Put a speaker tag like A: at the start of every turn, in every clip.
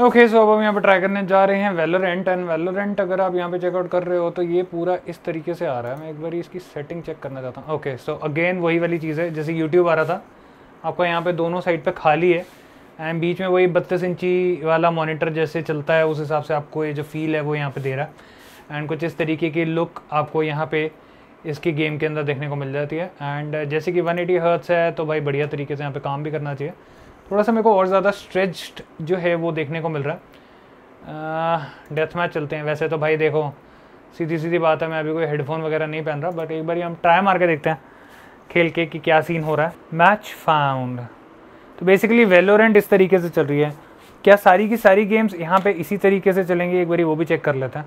A: okay okay, सो so अब हम यहाँ पे ट्राई करने जा रहे हैं वेलोरेंट एंड वेलोरेंट अगर आप यहाँ पे चेकआउट कर रहे हो तो ये पूरा इस तरीके से आ रहा है मैं एक बार इसकी सेटिंग चेक करना चाहता हूँ ओके सो अगेन वही वाली चीज़ है जैसे यूट्यूब आ रहा था आपका यहाँ पे दोनों साइड पे खाली है एंड बीच में वही बत्तीस इंची वाला मोनीटर जैसे चलता है उस हिसाब से आपको ये जो फील है वो यहाँ पर दे रहा है एंड कुछ इस तरीके की लुक आपको यहाँ पर इसकी गेम के अंदर देखने को मिल जाती है एंड जैसे कि वन एटी है तो भाई बढ़िया तरीके से यहाँ पर काम भी करना चाहिए थोड़ा सा मेरे को और ज़्यादा स्ट्रेच्ड जो है वो देखने को मिल रहा है डेथ मैच चलते हैं वैसे तो भाई देखो सीधी सीधी बात है मैं अभी कोई हेडफोन वगैरह नहीं पहन रहा बट एक बार हम ट्राई मार के देखते हैं खेल के कि क्या सीन हो रहा है मैच फाउंड तो बेसिकली वेलोरेंट इस तरीके से चल रही है क्या सारी की सारी गेम्स यहाँ पे इसी तरीके से चलेंगे एक बारी वो भी चेक कर लेते हैं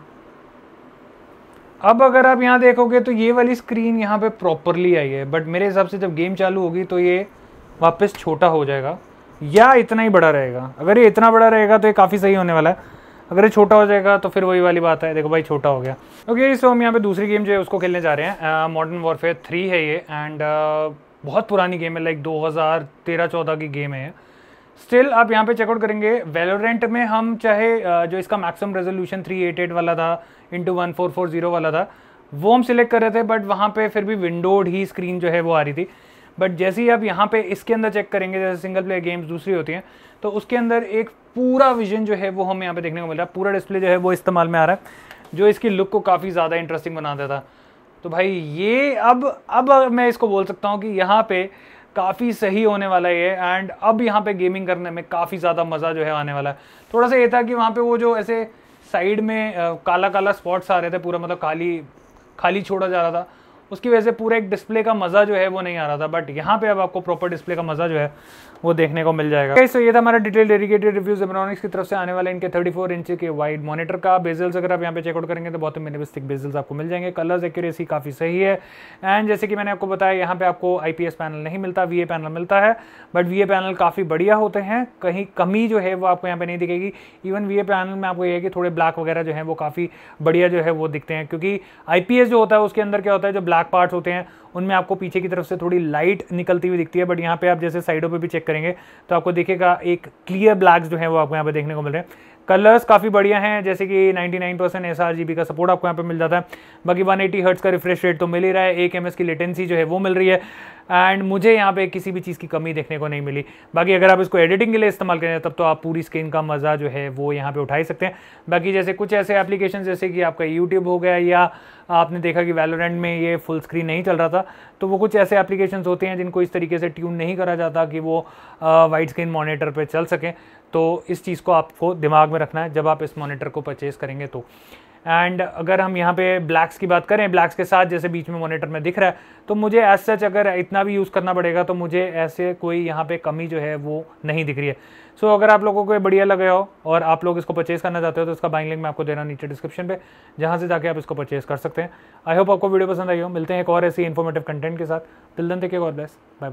A: अब अगर आप यहाँ देखोगे तो ये वाली स्क्रीन यहाँ पे प्रॉपरली आई है बट मेरे हिसाब से जब गेम चालू होगी तो ये वापस छोटा हो जाएगा या इतना ही बड़ा रहेगा अगर ये इतना बड़ा रहेगा तो ये काफ़ी सही होने वाला है अगर ये छोटा हो जाएगा तो फिर वही वाली बात है देखो भाई छोटा हो गया ओके सो हम यहाँ पे दूसरी गेम जो है उसको खेलने जा रहे हैं मॉडर्न वॉरफेयर थ्री है ये एंड uh, बहुत पुरानी गेम है लाइक दो हज़ार तेरह चौदह की गेम है स्टिल आप यहाँ पे चेकआउट करेंगे वेलोरेंट में हम चाहे uh, जो इसका maximum resolution three eight eight वाला था into one four four zero वाला था वो हम सिलेक्ट कर रहे थे बट वहाँ पे फिर भी विंडोड ही स्क्रीन जो है वो आ रही थी बट जैसे ही आप यहाँ पे इसके अंदर चेक करेंगे जैसे सिंगल प्लेयर गेम्स दूसरी होती हैं तो उसके अंदर एक पूरा विजन जो है वो हमें यहाँ पे देखने को मिल रहा है पूरा डिस्प्ले जो है वो इस्तेमाल में आ रहा है जो इसकी लुक को काफ़ी ज़्यादा इंटरेस्टिंग बना देता तो भाई ये अब अब मैं इसको बोल सकता हूँ कि यहाँ पे काफ़ी सही होने वाला है एंड अब यहाँ पे गेमिंग करने में काफ़ी ज़्यादा मज़ा जो है आने वाला है थोड़ा सा ये था कि वहाँ पे वो जो ऐसे साइड में काला काला स्पॉट्स आ रहे थे पूरा मतलब खाली खाली छोड़ा जा रहा था उसकी वजह से पूरा एक डिस्प्ले का मज़ा जो है वो नहीं आ रहा था बट यहाँ पे अब आपको प्रॉपर डिस्प्ले का मज़ा जो है वो देखने को मिल जाएगा सो तो so ये था हमारा डिटेल डेडिकेटेड रिव्यू जेब्रॉनिक्स की तरफ से आने वाले इनके 34 इंच के वाइड मॉनिटर का बेजल्स अगर आप यहाँ पे चेकआउट करेंगे तो बहुत मिनिमिस्टिक बेजल्स आपको मिल जाएंगे कलर्स एक्यूरेसी काफ़ी सही है एंड जैसे कि मैंने आपको बताया यहाँ पे आपको आई पैनल नहीं मिलता वी पैनल मिलता है बट वी पैनल काफ़ी बढ़िया होते हैं कहीं कमी जो है वो आपको यहाँ पे नहीं दिखेगी इवन वी पैनल में आपको ये है कि थोड़े ब्लैक वगैरह जो है वो काफ़ी बढ़िया जो है वो दिखते हैं क्योंकि आई जो होता है उसके अंदर क्या होता है जो ब्लैक ब्लैक पार्ट्स होते हैं उनमें आपको पीछे की तरफ से थोड़ी लाइट निकलती हुई दिखती है बट यहाँ पे आप जैसे साइडों पे भी चेक करेंगे तो आपको देखेगा एक क्लियर ब्लैक्स जो है वो आपको यहाँ पे देखने को मिल रहे हैं कलर्स काफ़ी बढ़िया हैं जैसे कि 99 परसेंट का सपोर्ट आपको यहाँ पे मिल जाता है बाकी 180 हर्ट्स का रिफ्रेश रेट तो मिल ही रहा है एक एम की लेटेंसी जो है वो मिल रही है एंड मुझे यहाँ पे किसी भी चीज़ की कमी देखने को नहीं मिली बाकी अगर आप इसको एडिटिंग के लिए इस्तेमाल करें तब तो आप पूरी स्क्रीन का मज़ा जो है वो यहाँ पे उठा ही सकते हैं बाकी जैसे कुछ ऐसे एप्लीकेशन जैसे कि आपका यूट्यूब हो गया या आपने देखा कि वैलोरेंट में ये फुल स्क्रीन नहीं चल रहा था तो वो कुछ ऐसे एप्लीकेशन होते हैं जिनको इस तरीके से ट्यून नहीं करा जाता कि वो वाइड स्क्रीन मॉनिटर पर चल सकें तो इस चीज़ को आपको दिमाग में रखना है जब आप इस मॉनिटर को परचेज़ करेंगे तो एंड अगर हम यहाँ पे ब्लैक्स की बात करें ब्लैक्स के साथ जैसे बीच में मॉनिटर में दिख रहा है तो मुझे एज सच अगर इतना भी यूज़ करना पड़ेगा तो मुझे ऐसे कोई यहाँ पे कमी जो है वो नहीं दिख रही है सो so, अगर आप लोगों को ये बढ़िया लगे हो और आप लोग इसको परचेज़ करना चाहते हो तो इसका बाइंग लिंक मैं आपको दे रहा हूँ नीचे डिस्क्रिप्शन पे जहाँ से जाके आप इसको परचेज़ कर सकते हैं आई होप आपको वीडियो पसंद आई हो मिलते हैं एक और ऐसी इन्फॉर्मेटिव कंटेंट के साथ दिल दिन देखिए और बेस्ट बाय